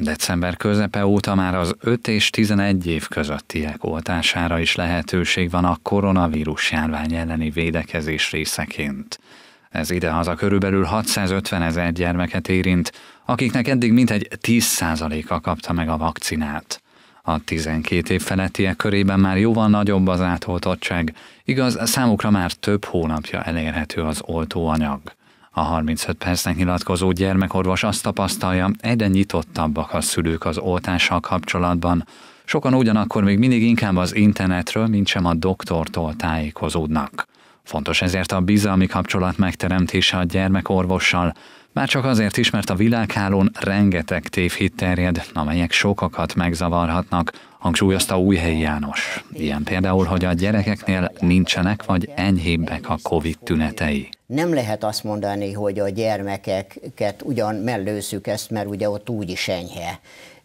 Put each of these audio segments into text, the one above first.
December közepe óta már az 5 és 11 év közöttiek oltására is lehetőség van a koronavírus járvány elleni védekezés részeként. Ez ide az a körülbelül 650 ezer gyermeket érint, akiknek eddig mintegy 10%-a kapta meg a vakcinát. A 12 év felettiek körében már jóval nagyobb az átoltottság, igaz, számukra már több hónapja elérhető az oltóanyag. A 35 percnek nyilatkozó gyermekorvos azt tapasztalja, egyre nyitottabbak a szülők az oltással kapcsolatban. Sokan ugyanakkor még mindig inkább az internetről, mint sem a doktortól tájékozódnak. Fontos ezért a bizalmi kapcsolat megteremtése a gyermekorvossal, már csak azért is, mert a világhálón rengeteg tévhit terjed, amelyek sokakat megzavarhatnak, hangsúlyozta Újhelyi János. Ilyen például, hogy a gyerekeknél nincsenek vagy enyhébbek a COVID tünetei nem lehet azt mondani, hogy a gyermekeket ugyan mellőszük ezt, mert ugye ott úgy is enyhe.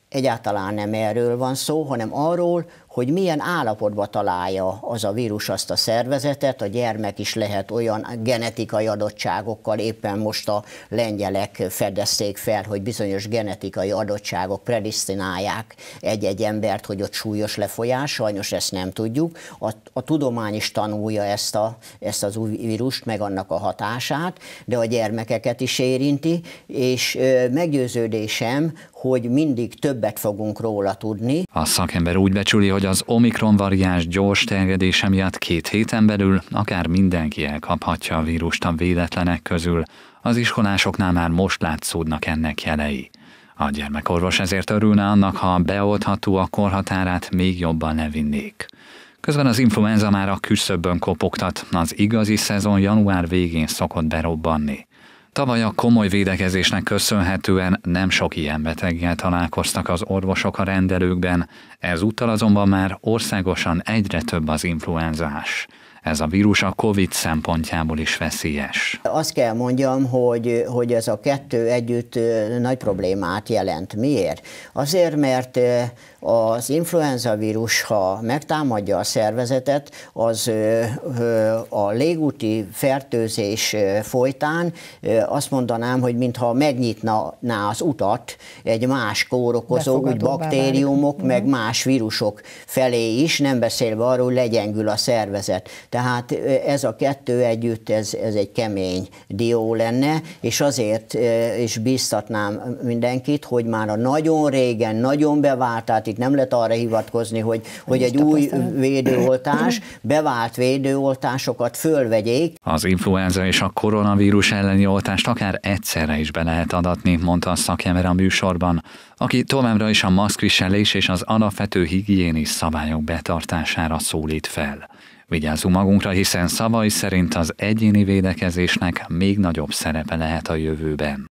Egyáltalán nem erről van szó, hanem arról, hogy milyen állapotba találja az a vírus azt a szervezetet, a gyermek is lehet olyan genetikai adottságokkal, éppen most a lengyelek fedezték fel, hogy bizonyos genetikai adottságok predisztinálják egy-egy embert, hogy ott súlyos lefolyás, sajnos ezt nem tudjuk. A, a tudomány is tanulja ezt, a, ezt az új vírust, meg annak a hatását, de a gyermekeket is érinti, és meggyőződésem, hogy mindig többet fogunk róla tudni. A szakember úgy becsüli, hogy hogy az Omikron variáns gyors terjedése miatt két héten belül akár mindenki elkaphatja a vírust a véletlenek közül, az iskolásoknál már most látszódnak ennek jelei. A gyermekorvos ezért örülne annak, ha beoltható a korhatárát még jobban levinnék. Közben az influenza már a küszöbön kopogtat, az igazi szezon január végén szokott berobbanni. Tavaly a komoly védekezésnek köszönhetően nem sok ilyen beteggel találkoztak az orvosok a rendelőkben, ezúttal azonban már országosan egyre több az influenzás ez a vírus a COVID szempontjából is veszélyes. Azt kell mondjam, hogy, hogy ez a kettő együtt nagy problémát jelent. Miért? Azért, mert az influenza vírus, ha megtámadja a szervezetet, az a légúti fertőzés folytán azt mondanám, hogy mintha megnyitná az utat egy más kórokozó, úgy baktériumok, meg mhm. más vírusok felé is, nem beszélve arról, hogy legyengül a szervezet. Tehát ez a kettő együtt, ez, ez egy kemény dió lenne, és azért is biztatnám mindenkit, hogy már a nagyon régen, nagyon bevált, tehát itt nem lehet arra hivatkozni, hogy, hogy egy új védőoltás, bevált védőoltásokat fölvegyék. Az influenza és a koronavírus elleni oltást akár egyszerre is be lehet adatni, mondta a szakember a műsorban, aki továbbra is a maszkviselés és az alapvető higiénis szabályok betartására szólít fel. Vigyázzunk magunkra, hiszen szavai szerint az egyéni védekezésnek még nagyobb szerepe lehet a jövőben.